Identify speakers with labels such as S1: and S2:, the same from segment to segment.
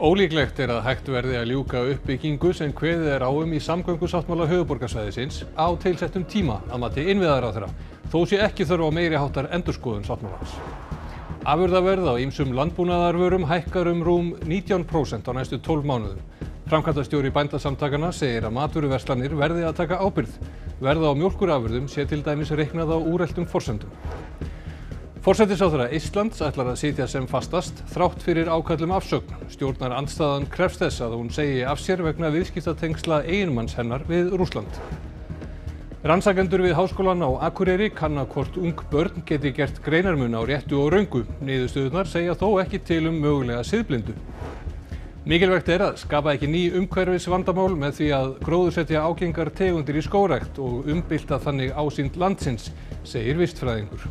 S1: ólíklegt er að hægt verði að ljúka uppbyggingu sem kveðið er á um í samgöngusáttmála höfuðborgarsvæðisins á tilsettum tíma að mati innviðaráðherra þó sé ekki þörf á meiri háttar endurskoðun sáttmálans. Afurðaverð á ýmsum landbúnaðarvörum hækkar um rúm 19% á næstu 12 mánuðum. Framkvæmtastjóri bændasamtakana segir að maturverslanir verði að taka ábyrð. Verða á mjölkurafurðum sé til dæmis reiknað á úreltum forsendum. Forsættisáþurra Íslands ætlar að sitja sem fastast þrátt fyrir ákallum afsögn. Stjórnar andstaðan krefst þess að hún segi af sér vegna viðskiptatengsla eiginmanns hennar við Rúsland. Rannsakendur við háskólan á Akureyri kanna hvort ung börn geti gert greinarmun á réttu og raungu. Niðurstöðunar segja þó ekki til um mögulega siðblindu. Mikilvægt er að skapa ekki ný umhverfis vandamál með því að gróðursetja ágengar tegundir í skórækt og umbylta þannig ásýnd landsins, segir vistfræðingur.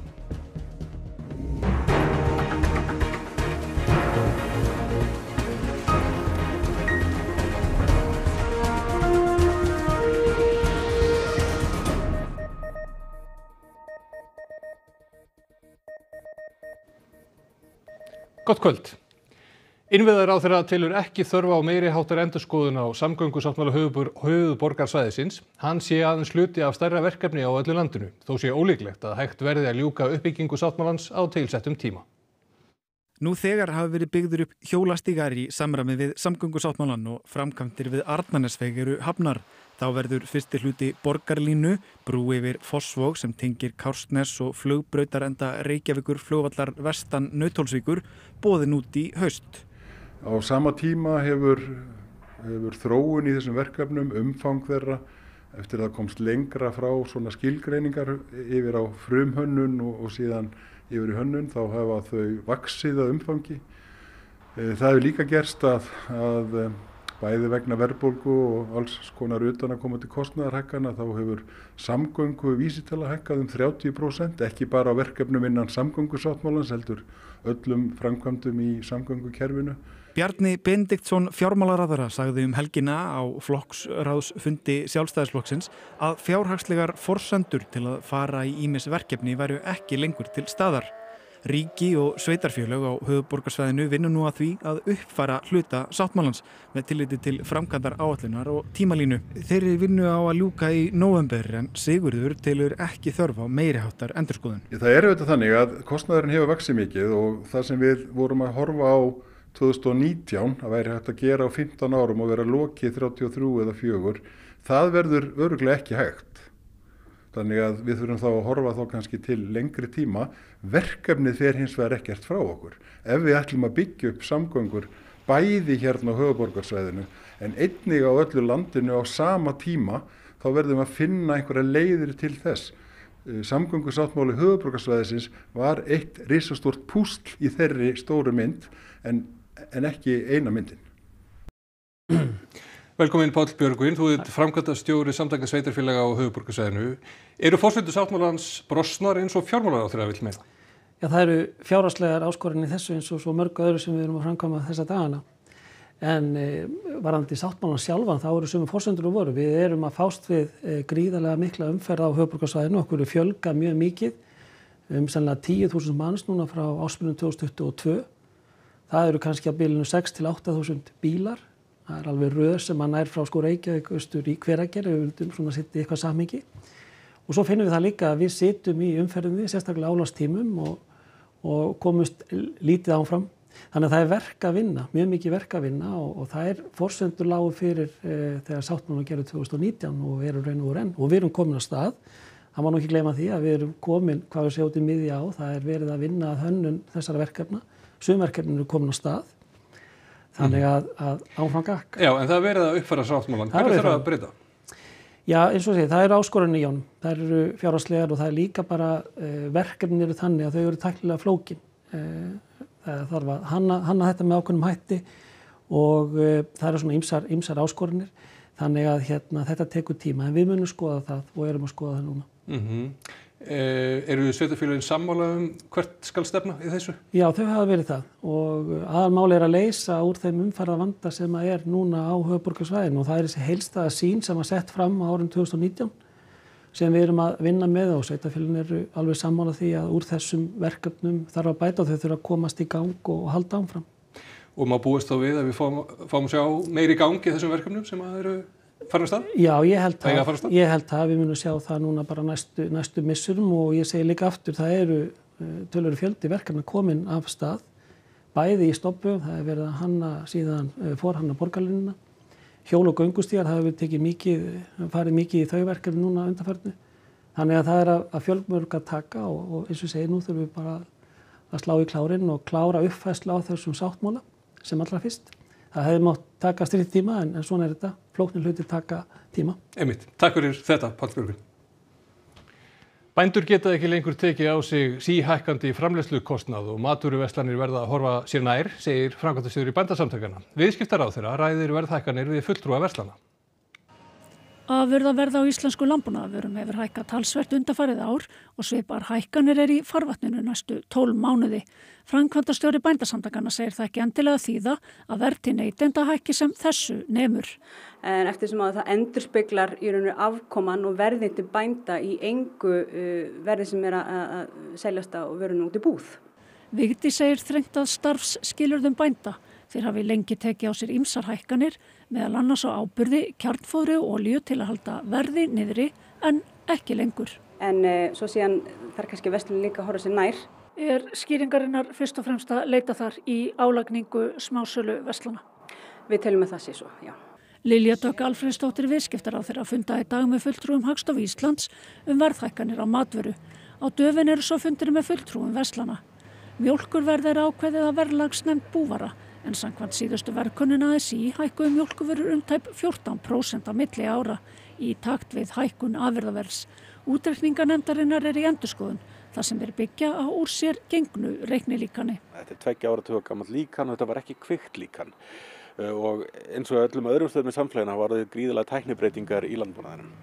S1: Gott kvöld. Innviðar á þeirra tilur ekki þörfa á meiri hátar endurskoðun á samgöngusáttmála höfuborgarsvæðisins. Hann sé aðeins sluti af stærra verkefni á öllu landinu, þó sé ólíklegt að
S2: hægt verði að ljúka uppbyggingu sáttmálans á tilsettum tíma. Nú þegar hafi verið byggður upp hjólastígar í samræmi við samgöngusáttmálan og framkantir við Arnarnesveig eru hafnar. Þá verður fyrsti hluti borgarlínu, brú yfir Fossvóg sem tengir Kársnes og flugbrautarenda Reykjavíkur flugvallar vestan Nautólsvíkur bóðin út í haust.
S3: Á sama tíma hefur, hefur þróun í þessum verkefnum umfang þeirra eftir að það komst lengra frá skilgreiningar yfir á frumhönnun og, og síðan yfir í hönnun þá hefa þau vaksið að umfangi. Eh, það hefur líka gerst að, að bæði vegna verðbólgu og alls konar utan að koma til kostnæðarhækkan þá hefur samgöngu vísitala hækkað um 30% ekki bara á verkefnum innan samgöngusáttmálans heldur öllum framkvæmdum í samgöngukerfinu.
S2: Bjarni Bendiktsson fjármálaradara sagði um helgina á flokksráðsfundi sjálfstæðisflokksins að fjárhagslegar forsendur til að fara í ímisverkefni væru ekki lengur til staðar. Ríki og sveitarfjölög á höfuborgarsvæðinu vinnu nú að því að uppfara hluta sáttmálans með tilliti til framkantar áallunar og tímalínu. Þeirri vinnu á að ljúka í november en Sigurður tilur ekki þörfa á meiriháttar endurskoðun.
S3: Það er auðvitað þannig að kostnæðurinn hefur vaksið mikið og það sem við vorum að horfa á 2019 að væri hægt að gera á 15 árum og vera lokið 33 eða 4 það verður öruglega ekki hægt. Þannig að við þurfum þá að horfa þá kannski til lengri tíma. Verkefnið fer hins vegar ekkert frá okkur. Ef við ætlum að byggja upp samgöngur bæði hérna á höfuborgarsvæðinu en einnig á öllu landinu á sama tíma þá verðum að finna einhverja leiðir til þess. Eh, samgöngusáttmáli höfuborgarsvæðisins var eitt risastort púsl í þeirri stóru mynd en, en ekki eina myndin.
S1: Velkomin Páll Björgvin, þú ert framkvæmtastjóri samtaka sveitarfélaga á höfuborgarsæðinu. Eru fórsvöldu sáttmálans brosnar eins og fjármálar á þeirra vill meina?
S4: Já, það eru fjárhastlegar áskorinni þessu eins og svo mörgu öðru sem við erum að framkvæma þessa dagana. En e, varandi sáttmálans sjálfan, þá eru sumum fórsvöldunum voru. Við erum að fást við e, gríðarlega mikla umferð á höfuborgarsæðinu. Okkur eru fjölga mjög mikið, um sannlega 10.000 manns núna frá áspilunum 2022. Það eru kannski að bilinu 6 til 8.000 bílar það er alveg röð sem að nær frá sko Reykjavík austur í hveragerð við vildum svona setja eitthvað samhengi og svo finnum við það líka að við setjum í umferðinni sérstaklega álastímum og, og komumst lítið ánfram þannig að það er verk að vinna mjög mikið verk að vinna og, og það er fórsöndur lágu fyrir e, þegar sáttmánu að gera 2019 og við erum raun og renn og við erum komin að stað það má nú ekki glema því að við erum komin hvað við séum út í miðja á það er verið að vinna að hönnun þessara verkefna sumverkefnin eru komin á stað þannig að, að áframgakk
S1: Já, en það verið að uppfæra sáttmálan hvernig þarf það að breyta?
S4: Já, eins og segi, það eru áskorunni í jónum það eru fjárháslegar og það er líka bara uh, eh, verkefni eru þannig að þau eru takkilega flókin uh, það þarf að hanna, hanna þetta með ákveðnum hætti og uh, það eru svona ymsar, ymsar áskorunir þannig að hérna, þetta tekur tíma en við munum skoða það og erum að skoða það núna
S1: mm -hmm. Eh, eru sveitafélagin sammála um hvert skal stefna í þessu?
S4: Já, þau hafa verið það og aðalmáli er að leysa úr þeim umferðavanda sem að er núna á höfuborgarsvæðinu og það er þessi heilstaða sín sem að sett fram á árun 2019 sem við erum að vinna með og sveitafélagin eru alveg sammála því að úr þessum verkefnum þarf að bæta og þau þurfa að komast í gang og halda ánfram.
S1: Og maður búist þá við að við fáum, fáum sjá meiri gangi þessum verkefnum sem að eru farum stað?
S4: Já, ég held það, ég held það, við munum sjá það núna bara næstu, næstu missurum og ég segi líka aftur, það eru eh, tölur fjöldi verkefna komin af stað, bæði í stoppu, það hefur verið að hanna síðan eh, forhanna borgarlinna, hjól- og göngustíjar, það hefur tekið mikið, farið mikið í þau verkefni núna undanferðinu, þannig að það er að fjölmörg að taka og, og eins og segi nú þurfum við bara að slá í klárin og klára uppfæsla á þessum sáttmála sem allra fyrst það hefði mátt taka stritt tíma en, en svona er þetta, flóknir hluti taka tíma.
S1: Emit, takk fyrir þetta Pál Björgvin. Bændur geta ekki lengur tekið á sig síhækkandi framlegslukostnað og maturuveslanir verða að horfa sér nær, segir framkvæmtastöður í bændasamtökana. Viðskiptar á þeirra ræðir verðhækkanir við fulltrúa verslana
S5: að verða á íslensku landbúnaðafurum hefur hækka talsvert undafarið ár og sveipar hækkanir er í farvatninu næstu tól mánuði. Frankvandastjóri bændasamtakana segir það ekki endilega þýða að verðti neytenda hækki sem þessu nefnur. En eftir sem að það endur speklar í rauninu afkoman og verðin til bænda í engu uh, verði sem er að seljast á verðinu út í búð. Vigdi segir þrengt að starfs skilurðum bænda Þeir hafi lengi tekið á sér ymsarhækkanir meðal annars á ábyrði, kjarnfóru og olju til að halda verði niðri en ekki lengur. En e, svo síðan þarf kannski vestlunni líka að horfa sér nær. Er skýringarinnar fyrst og fremst að leita þar í álagningu smásölu vestluna? Við telum með það sér svo, já. Lilja Dögg Alfriðsdóttir viðskiptar á þeirra að funda í dag með fulltrúum Hagstof Íslands um verðhækkanir á matvöru. Á döfin eru svo fundir með fulltrúum Veslana. Mjölkur verður ákveðið að verðlagsnefnd búvara en sangkvæmt síðustu verkunina SI hækkuðum mjölkuverur um tæp 14% á milli ára í takt við hækkun afyrðavels. Útrekninganemdarinnar er í endurskoðun þar sem er byggja á úr sér gengnu reiknilíkani.
S2: Þetta er tveggja ára tuga gaman líkan og þetta var ekki kvikt líkan eh, og eins og öllum öðrum stöðum í samfélagina var þetta gríðilega tæknibreitingar í landbúnaðinum.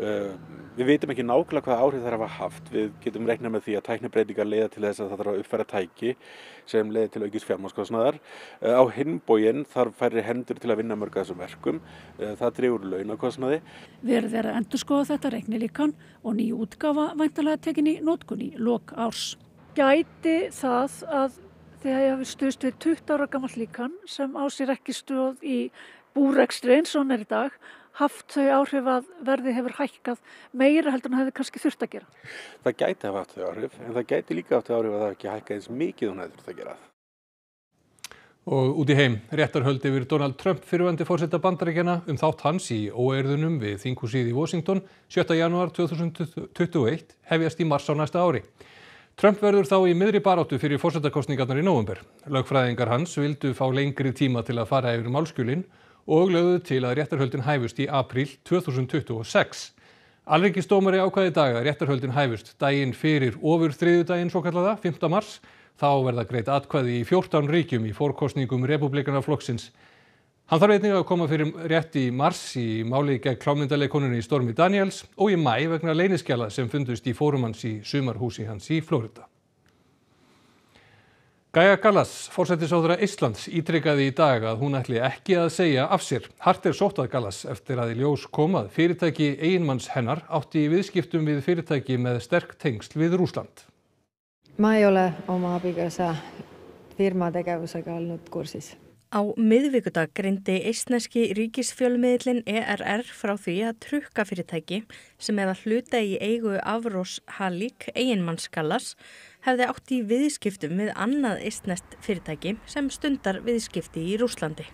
S2: Eh, við veitum ekki nákvæmlega hvaða áhrif það hafa haft. Við getum reiknað með því að tæknibreitingar leiða til þess að það þarf að uppfæra tæki sem leiði til aukist fjármáskostnaðar. Eh, á hinbóginn þarf færri hendur til að vinna mörg að þessum verkum. Eh, það drifur launakostnaði.
S5: Verð er að endurskoða þetta reiknilíkan og ný útgafa væntalega tekinni nótkunni lok árs. Gæti það að þegar ég hafi stuðst við 20 ára gammal líkan sem á sér ekki stuð í búrækstri eins og haft þau áhrif að verði hefur hækkað meira heldur en það hefði kannski þurft að gera?
S2: Það gæti hafa haft þau áhrif en það gæti líka haft þau áhrif að það ekki hækkað eins mikið hún hefði þurft að gera.
S1: Og út í heim, réttarhöld yfir Donald Trump fyrirvendir fórsetta bandarækjana um þátt hans í óeirðunum við þingusíð í Washington 7. januar 2021 hefjast í mars á næsta ári. Trump verður þá í miðri baráttu fyrir fórsettakostningarnar í nógumber. Lögfræðingar hans vildu fá lengri tíma til að fara yfir málskjulinn og lögðu til að réttarhöldin hæfust í apríl 2026. Alrikistómari ákvaði dag að réttarhöldin hæfust daginn fyrir ofur þriðudaginn svo kallaða, 5. mars. Þá verða greit atkvæði í 14 ríkjum í fórkostningum republikanaflokksins. Hann þarf einnig að koma fyrir rétt í mars í máli gegn klámyndaleikonunni Stormi Daniels og í mæ vegna leiniskjala sem fundust í fórumans í sumarhúsi hans í Flórida. Gaia Gallas, fórsættisáðra Íslands, ítrykkaði í dag að hún ætli ekki að segja af sér. Hart er sótt að Gallas eftir að í ljós komað fyrirtæki einmanns hennar átti í viðskiptum við fyrirtæki með sterk tengsl við Rúsland.
S6: Ma ei ole oma abikaasa firmategevusega olnud kursis.
S7: Á miðvíkudag grindi eistneski ríkisfjölmiðlin ERR frá því að trukkafyrirtæki sem hefða hluta í eigu Afrós Halík eiginmannskallas hefði átt í viðskiptum með annað istnest fyrirtæki sem stundar viðskipti í Rúslandi.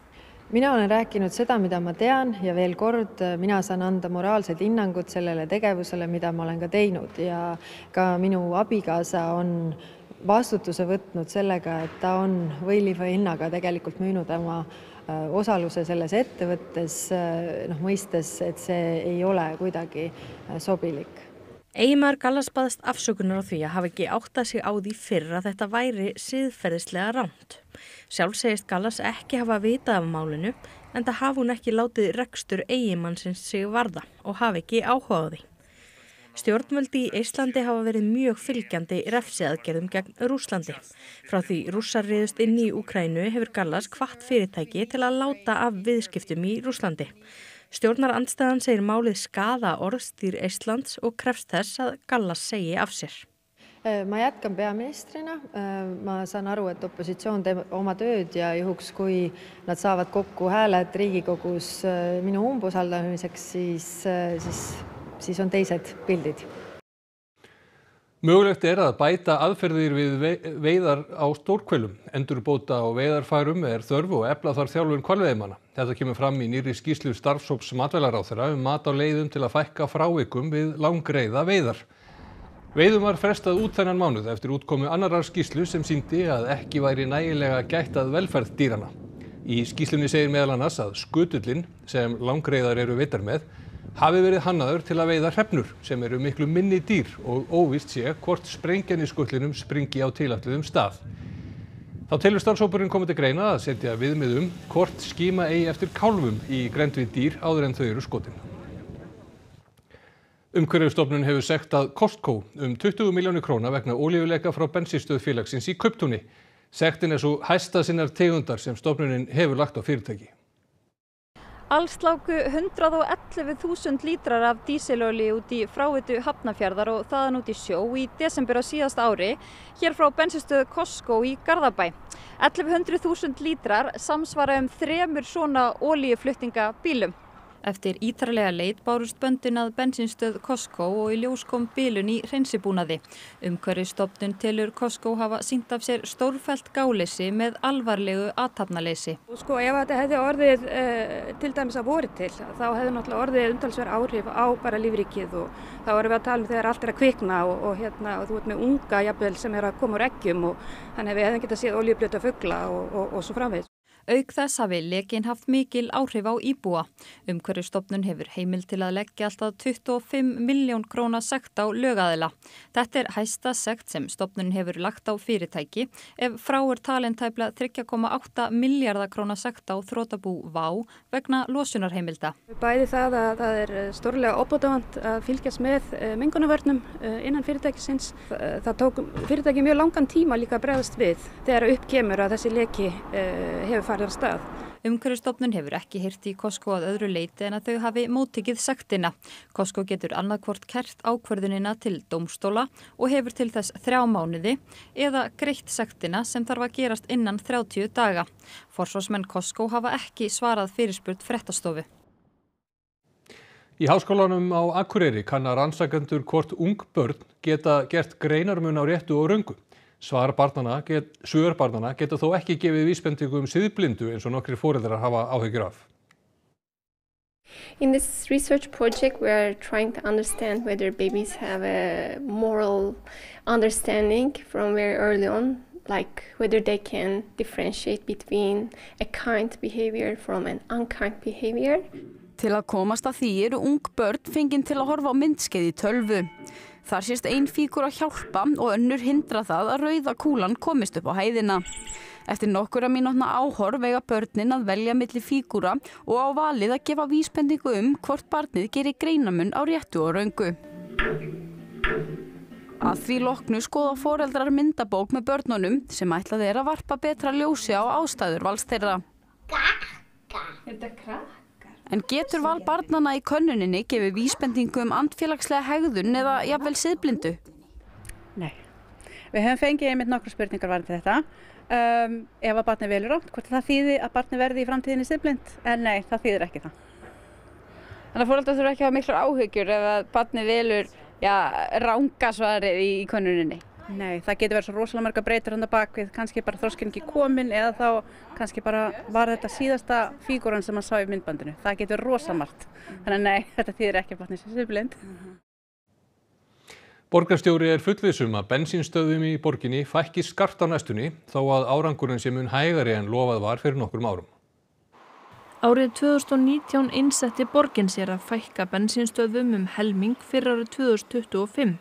S6: mina olen rääkinud seda, mida ma tean ja veel kord, äh, mina saan anda moraalsed hinnangud sellele tegevusele, mida ma olen ka teinud ja ka minu abikaasa on vastutuse võtnud sellega, et ta on võiliva hinnaga tegelikult müünud oma äh, osaluse selles ettevõttes, äh, noh mõistes, et see
S7: ei ole kuidagi sobilik eiginmaður Gallas baðst afsökunar á því að hafa ekki áttað sig á því fyrr að þetta væri siðferðislega rámt. Sjálf segist Gallas ekki hafa vitað af málinu en það hafi hún ekki látið rekstur eiginmannsins sig varða og hafi ekki áhugaði. Stjórnvöldi í Íslandi hafa verið mjög fylgjandi refsiðaðgerðum gegn Rúslandi. Frá því rússar reyðust inn í Ukrænu hefur Gallas kvart fyrirtæki til að láta af viðskiptum í Rúslandi. Stjórnarandstæðan segir málið skaða orðstýr Íslands og krefst þess að Gallas segi af sér.
S6: Ma jätkan peaministrina. Ma saan aru, et opositsioon teeb oma tööd ja juhuks, kui nad saavad kokku hääled Riigikogus minu umbusaldamiseks, siis, siis, siis on teised pildid.
S1: mögulegt er að bæta aðferðir við veiðar á stórkvölum endurbóta á veiðarfærum er þörf og efla þar þjálfun kvalveiðmanna þetta kemur fram í nýri skýslu starfsóps matvælaráþra um mat á leiðum til að fækka frávikum við langreiða veiðar Veiðum var frestað út þennan mánuð eftir útkomu annarar skýslu sem síndi að ekki væri nægilega gættað velferð dýrana. Í skýslunni segir meðal annars að skutullin sem langreiðar eru veitar með hafi verið hannaður til að veiða hrefnur sem eru miklu minni dýr og óvíst sé hvort sprengjan í skutlinum springi á tilætluðum stað. Þá telur starfshópurinn komið til greina að setja viðmið um hvort skíma eigi eftir kálfum í grend við dýr áður en þau eru skotin. Umhverjastofnun hefur segt að Costco um 20 miljónu króna vegna ólífuleika frá bensinstöð félagsins í Kauptúni. Sektin er svo hæsta sinnar tegundar sem stofnunin hefur lagt á fyrirtæki.
S6: Alls láku 111.000 lítrar af dísilöli út í frávittu Hafnafjörðar og þaðan út í sjó í desember á síðast ári hér frá bensinstöðu Costco í Garðabæ. 1100.000 lítrar samsvara um þremur svona ólíufluttinga bílum eftir ítarlega leit bárust böndin að bensínstöð Costco og í ljós kom bilun í hreinsibúnaði umhverfisstofnun telur Costco hafa sýnt af sér stórfellt gáleysi með alvarlegu aðtapnaleysi Sko ef þetta hefði orðið eh, til dæmis að voru til þá hefði náttúrulega orðið umtalsverð áhrif á bara lífrikið og þá erum við að tala um þegar allt er að kvikna og, og, hérna, og þú ert með unga jafnvel sem er að koma úr eggjum og hann hefði hefði getað séð oljublöta fuggla og, og svo framvegis Auk þess hafi lekin haft mikil áhrif á íbúa. Umhverjustofnun hefur heimil til að leggja alltaf 25 miljón króna sekt á lögaðila. Þetta er hæsta sekt sem stopnun hefur lagt á fyrirtæki ef frá er talentæfla 3,8 miljardar króna sekt á þrótabú VÁ vegna losunarheimilda. Bæði það að það er stórlega opótánt að fylgjast með eh, mingunavörnum eh, innan fyrirtækisins. Eh, það tók fyrirtæki mjög langan tíma líka bregðast við þegar uppkemur að þessi leki hefur farið farið af stað. Umhverfstofnun hefur ekki hirti í Costco að öðru leiti en að þau hafi mótikið sektina. Costco getur annarkvort kert ákverðunina til domstóla og hefur til þess þrjá mánuði eða greitt sektina sem þarf að gerast innan 30 daga. Forsvarsmenn Costco hafa ekki svarað fyrirspurt frettastofu.
S1: Í háskólanum á Akureyri kannar ansækjandur hvort ung börn geta gert greinarmun á réttu og röngum. Svar barnana, get, svör barnana geta þó ekki gefið vísbendingu um siðblindu eins og nokkri fóreðrar hafa áhyggjur af.
S7: In this research project, we are trying to understand whether babies have a moral understanding from very early on, like whether they can differentiate between a kind behavior from an unkind behavior. Til að komast að því eru ung börn fenginn til að horfa á myndskeiði tölvu. Þar sést einn fíkur að hjálpa og önnur hindra það að rauða kúlan komist upp á hæðina. Eftir nokkura mínutna áhorf vega börnin að velja millir fíkura og á valið að gefa vísbendingu um hvort barnið gerir greinamun á réttu og raungu. Að því loknu skoða foreldrar myndabók með börnunum sem ætlaði er að varpa betra ljósi á ástæður valsteira. Þetta er krakk. En getur val barnana í könnuninni
S5: gefið vísbendingu um andfélagslega hegðun eða jafnvel siðblindu? Nei, við höfum fengið einmitt nokkru spurningar varðið þetta. Um, ef að barni velur átt, hvort það þýði að barni verði í framtíðinni siðblind? En nei, það þýðir ekki það. Þannig að fóröldar þurfa ekki að hafa miklu áhugjur ef að barni velur ja, rángasvarið í könnuninni? Nei, það getur verið svo rosalega marga breytir hann að bakvið, kannski bara þróskinn ekki komin eða þá kannski bara var þetta síðasta fígúran sem hann sá í myndbandinu. Það getur rosalega margt. Þannig að nei, þetta þýðir ekki báttnins í sögblind. Mhm.
S1: Borgarstjóri er fullvisum að bensinstöðum í borginni fækki skart á næstunni þó að árangurinn sé mun hægari en lofað var fyrir nokkrum árum.
S7: Árið 2019 innsetti borgin sér að fækka bensinstöðum um helming fyrir árið 2025.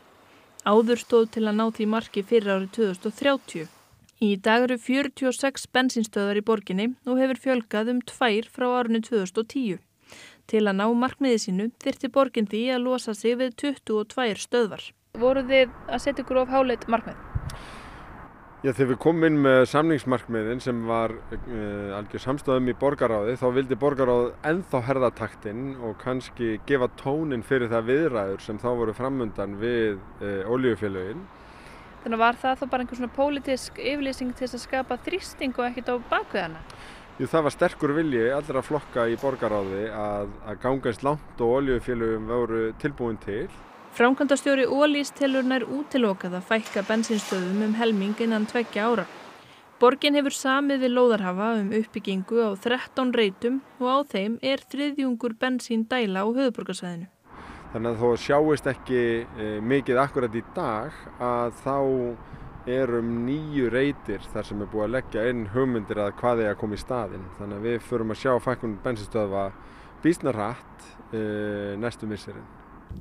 S7: Áður stóð til að ná því marki fyrir árið 2030. Í dag eru 46 bensinstöðar í borginni og hefur fjölgað um tvær frá árunni 2010. Til að ná markmiði sínu þyrti borginn því að losa sig við 22 stöðvar. Voru þið að setja ykkur of háleit markmið?
S2: Já, þegar við komum inn með samningsmarkmiðin sem var uh, algjör samstöðum í borgaráði þá vildi borgaráð enþá herðataktinn og kannski gefa tónin fyrir það viðræður sem þá voru framöndan við uh, eh, ólíufélagin.
S7: Þannig var það þá bara einhvers svona pólitísk yfirlýsing til þess að skapa þrýsting og ekkert á bakveðana?
S2: Jú, það var sterkur vilji allra flokka í borgaráði að, að gangast langt og ólíufélagum voru tilbúin til
S7: framkvæmdastjóri Olís telur nær útilokað að fækka bensínstöðvum um helming innan tveggja ára. Borgin hefur samið við lóðarhafa um uppbyggingu á 13 reytum og á þeim er þriðjungur bensín dæla á höfuborgarsæðinu.
S2: Þannig að þó sjáist ekki e, mikið akkurat í dag að þá erum nýju reytir þar sem er búið að leggja inn hugmyndir að hvað er að koma í staðin. Þannig að við förum að sjá fækkunum bensinstöðva bísnarhatt e, næstu misserinn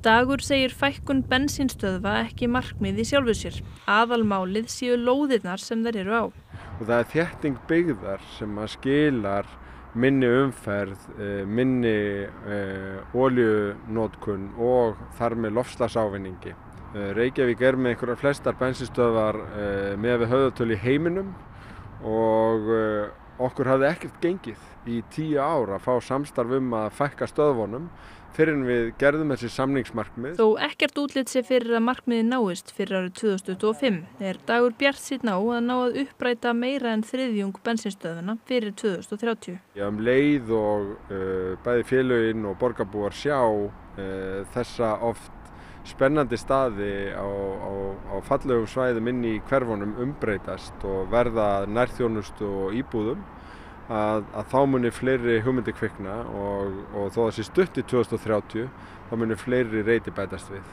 S7: dagur segir fækkun bensínstöðva ekki markmið í sjálfu sér aðalmálið séu lóðirnar sem þær eru á
S2: og það er þétting byggðar sem að skilar minni umferð, eh, minni óljunótkun eh, og þar með lofslasávinningi. Eh, Reykjavík er með einhverjar flestar bensinstöðar með við höðatölu í heiminum og okkur hafði ekkert gengið í tíu ára að fá samstarf um að fækka stöðvonum fyrir en við gerðum þessi samningsmarkmið. Þó
S7: ekkert útlýtt sé fyrir að markmiði náist fyrir árið 2025 er dagur bjart síð ná að ná að uppræta meira en þriðjung bensinstöðuna fyrir 2030.
S2: Já, um leið og uh, bæði félöginn og borgarbúar sjá uh, þessa oft spennandi staði á, á, á fallegum svæðum inn í hverfunum umbreytast og verða nærþjónustu og íbúðum að, að þá munir fleiri hugmyndi kvikna og, og þó að þessi stutt í 2030 þá munir fleiri reyti bætast við.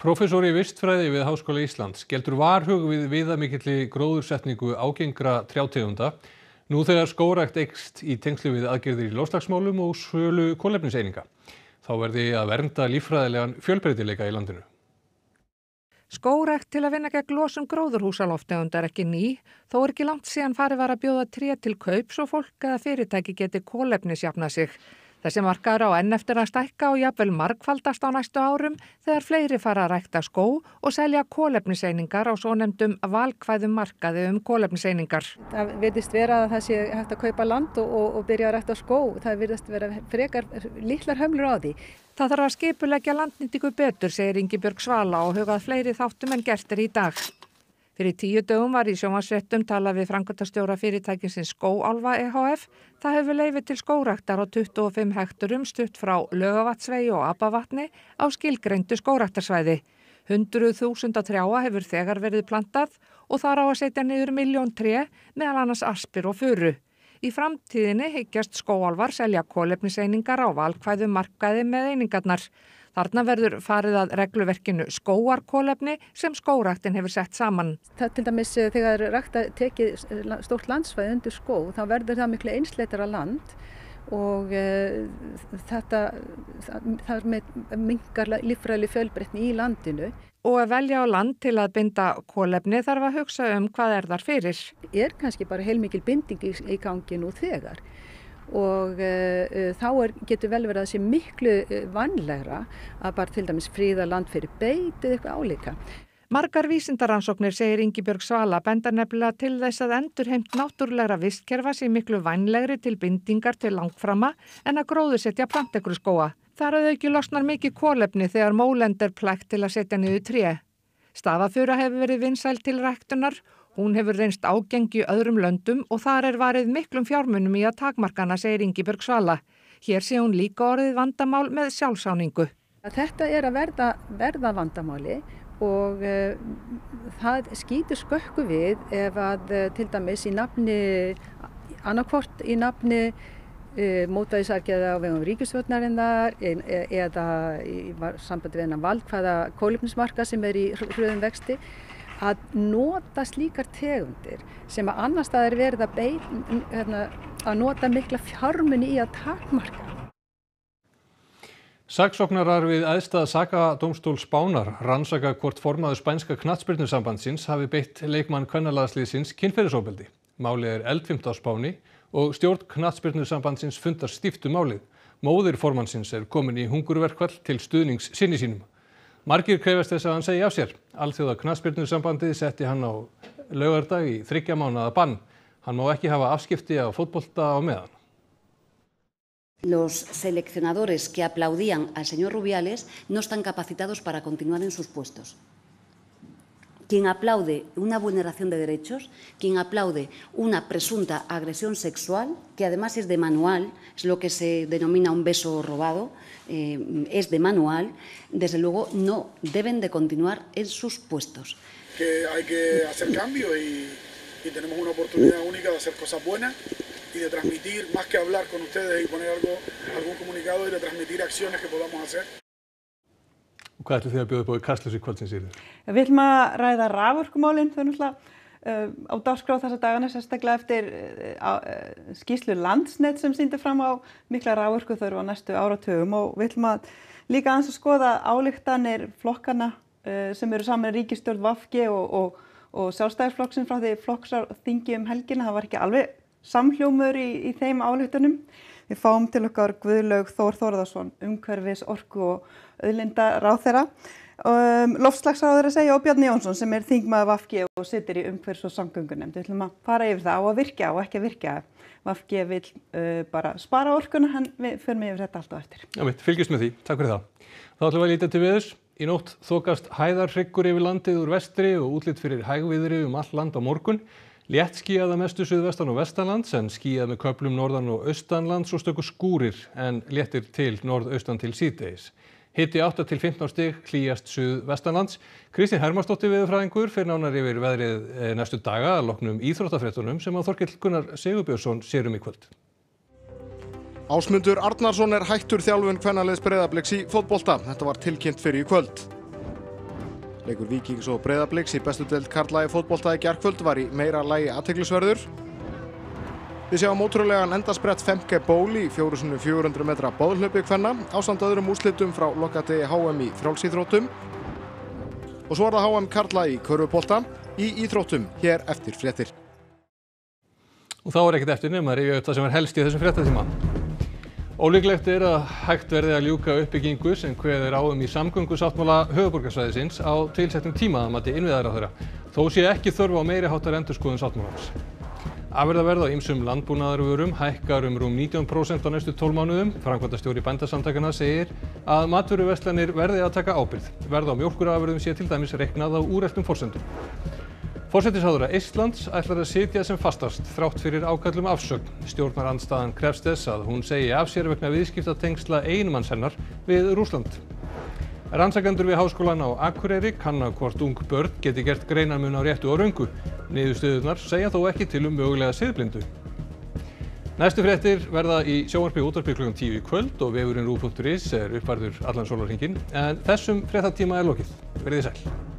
S1: Professor í vistfræði við Háskóla Íslands geldur varhug við viðamikilli gróðursetningu ágengra trjátegunda nú þegar skórakt eikst í tengslu við aðgerðir í lofslagsmálum og sölu kólefniseininga. Þá verði að vernda lífræðilegan fjölbreytileika í landinu.
S8: Skórekt til að vinna gegn losum gróðurhúsaloftegundar ekki ný, þó er ekki langt síðan farið var að bjóða tré til kaup svo fólk eða fyrirtæki geti kólefnisjafna sig. Þessi markaður á enn eftir að stækka og jafnvel markfaldast á næstu árum þegar fleiri fara að rækta skó og selja kólefniseiningar á svo nefndum valkvæðum markaði um kólefniseiningar.
S9: Það verðist vera að það sé hægt að kaupa land og, og, og byrja að rækta skó. Það verðist vera frekar lillar hömlur á því.
S8: Það þarf að skipulegja landnýttingu betur, segir Ingi Björg Svala og hugað fleiri þáttum en gertir í dag. Fyrir tíu dögum var í sjónvarsrettum tala við frangöldastjóra fyrirtækinsins Skóálfa EHF. Það hefur leifið til skóraktar á 25 hekturum stutt frá lögavatsvegi og abavatni á skilgreindu skóraktarsvæði. 100.000 trjáa hefur þegar verið plantað og þar á að setja niður miljón tré meðal annars aspir og furu. Í framtíðinni higgjast skóálvar selja kólefniseiningar á valkvæðu markaði með einingarnar. Þarna verður farið að regluverkinu skóarkólefni sem skóraktin hefur sett saman.
S9: Það til dæmis eh, þegar rækta tekið eh, stórt landsfæði undir skó þá verður það miklu einsleitara land og e, þetta þar með mingar lífræli fjölbreytni í landinu. Og að velja á land til að binda kólefni þarf að hugsa um hvað er þar fyrir. Er kannski bara heilmikil binding í, í gangi nú þegar og uh, þá er, getur vel verið að sé miklu eh, vannlegra að bara til dæmis fríða land fyrir beit eða eitthvað álíka. Margar
S8: vísindaransóknir segir Yngibjörg Svala benda nefnilega til þess að endurheimt náttúrlegra vistkerfa sé miklu vannlegri til bindingar til langframa en að gróðusetja plantekur skóa. Þar að þau ekki losnar mikið kólefni þegar mólend er plækt til að setja niður tré. Stafafjúra hefur verið vinsæl til ræktunar og Hún hefur reynst ágengi öðrum löndum og þar er varið miklum fjármunum í að takmarkana, segir Ingiberg Svala. Hér sé hún líka orðið vandamál með sjálfsáningu.
S9: Þetta er að verða, verða vandamáli og uh, það skýtur skökku við ef að uh, til dæmis í nafni, annarkvort í nafni uh, eh, mótaðisargeða á vegum ríkistjórnarinnar e, e, eða í sambandi við hennar vald hvaða kólifnismarka sem er í hröðum vexti að nota slíkar tegundir sem að annar staðar verið að, beina, hérna, að nota mikla fjármunni í að takmarka.
S1: Saksóknarar við aðstæða sakadómstól Spánar rannsaka hvort formaðu spænska knatsbyrnusambandsins hafi beitt leikmann kvennalaðsliðsins kynferðisóbeldi. Málið er eldfimt á Spáni og stjórn knatsbyrnusambandsins fundar stíftu málið. Móðir formansins er komin í hungurverkvall til stuðnings sinni sínum margir krefjast þess að hann segi af sér alþjóða knattspyrnusambandið setti hann á laugardag í þriggja mánaða bann hann má ekki hafa afskipti af fótbolta á meðan
S6: Los seleccionadores que aplaudían al señor Rubiales no están capacitados para continuar en sus puestos quien aplaude una vulneración de derechos, quien aplaude una presunta agresión sexual, que además es de manual, es lo que se denomina un beso robado, eh, es de manual, desde luego no deben de continuar en sus puestos.
S2: hay que hacer cambio y, tenemos una oportunidad única de hacer cosas buenas y de transmitir, más que hablar con ustedes y poner algo, algún comunicado, y de transmitir acciones que podamos hacer.
S1: Og hvað ætlum þið að bjóða upp á í kastljósi kvöldsins í þér?
S9: Við ætlum að ræða rafurkumálinn, þau náttúrulega uh, á dagskráð þessa dagana sérstaklega eftir uh, eh, eh, skýslu landsnett sem sýndir fram á mikla rafurku þau eru á næstu áratögum og við ætlum að líka aðeins að skoða álíktanir flokkana uh, sem eru saman ríkistjórn Vafgi og, og, og sjálfstæðisflokksinn frá því flokksar þingi um helgina, það var ekki alveg samhljómur í, í þeim álítunum. Við fáum til okkar Guðlaug Þór Þórðarsson, umhverfis, orku og auðlinda ráð þeirra. Um, Lofslagsráður að segja og Bjarni Jónsson sem er þingmaður Vafgi og sittir í umhverfis og samgöngunum. Við ætlum að fara yfir það á að virka og ekki að virka. Vafgi vil uh, bara spara orkuna, hann fyrir mig yfir þetta allt og eftir.
S1: Já mitt, fylgjast með því. Takk fyrir það. Þá ætlum við að lítja til viðus. Í nótt þokast hæðarryggur yfir landið úr vestri og útlitt fyrir hægviðri um all land á morgun. Létt skíðað að mestu suðvestan og vestanlands en skíðað með köplum norðan og austanlands og stöku skúrir en léttir til norðaustan til síðdeis. Hitti 8 til 15 stig, klíjast suð vestanlands. Kristinn Hermansdóttir viðurfræðingur fyrir nánar yfir veðrið eh, næstu daga að loknum íþróttafréttunum sem að Þorkill Gunnar Sigurbjörnsson
S2: sérum í kvöld. Ásmundur Arnarsson er hættur þjálfun hvernaleðs breyðabliks í fótbolta. Þetta var tilkynnt fyrir í kvöld. Leikur Víkings og Breðabliks í bestu delt karlægi fótbóltaði gerkvöld var í meira lægi aðteglisverður. Við sjáum ótrúlegan endasbrett 5G ból í 4400 metra bóðlöpu hvenna ásamt öðrum úslitum frá lokkategi HM í frjálsíþrótum. Og svo er það HM karlægi í körfubólta í íþrótum hér eftir frettir.
S1: Og þá er ekkert eftir nefn að rifja upp það sem er helst í þessum fréttatíma ólíklegt er að hægt verði að ljúka uppbyggingu sem kveðið er á um í samgöngusáttmála höfuðborgarsvæðisins á tilsettum tíma að mati innviðaráðherra þó sé ekki þörf á meiriháttar endurskoðun sáttmálans afurðaverð á ýmsum landbúnaðarvörum hækkar um rúm 19% á næstu 12 mánuðum framkvæmdastjóri Bændasamtakana segir að matvöruverslanir verði að taka ábyrgð verð á mjólkurafurðum sé til dæmis reiknað á úreltum forsendum forsætisráðherra Eistlands ætlar að sitja sem fastast þrátt fyrir ákall um afsögn stjórnarandstaðan krefst þess að hún segi af sér vegna viðskiptatengsla eiginmanns hennar við Rússland rannsakendur við Háskólan á Akureyri kanna hvort ung börn geti gert greinarmun á réttu og röngu niðurstöðunar segja þó ekki til um mögulega siðblindu Næstu fréttir verða í sjóarpi útarpi klukkan 10 í kvöld og vefurinn rú.is er uppvarður allan sólarhingin en þessum fréttatíma er lokið. Verðið sæl.